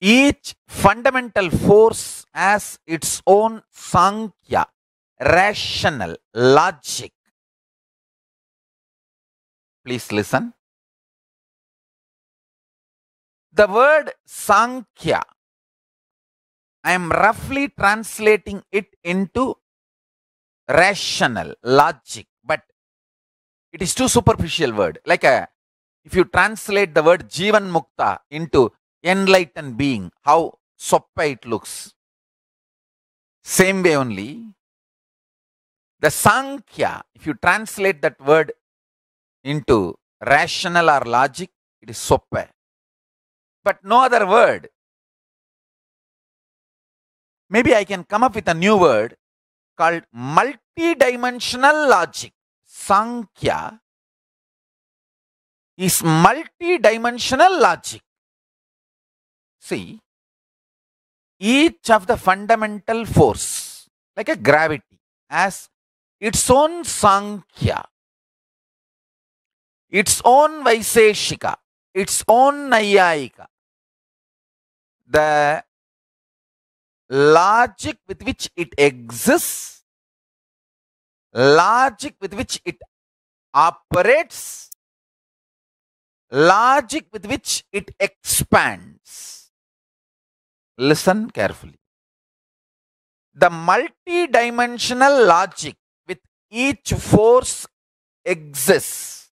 Each fundamental force has its own sankhya, rational, logic. Please listen. The word sankhya, I am roughly translating it into rational, logic, but it is too superficial word. Like a, if you translate the word jivan mukta into enlightened being, how soppa it looks. Same way only, the Sankhya, if you translate that word into rational or logic, it is soppa. But no other word. Maybe I can come up with a new word called multidimensional logic. Sankhya is multidimensional logic. See, each of the fundamental force, like a gravity, has its own Sankhya, its own Vaiseshika, its own Nayayika. The logic with which it exists, logic with which it operates, logic with which it expands. Listen carefully. The multidimensional logic with each force exists,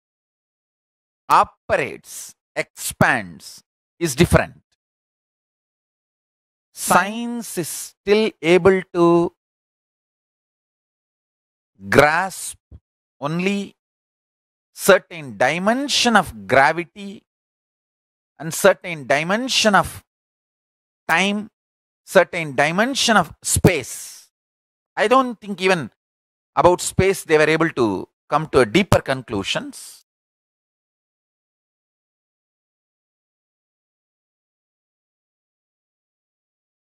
operates, expands is different. Science is still able to grasp only certain dimension of gravity and certain dimension of time, certain dimension of space. I don't think even about space they were able to come to a deeper conclusions.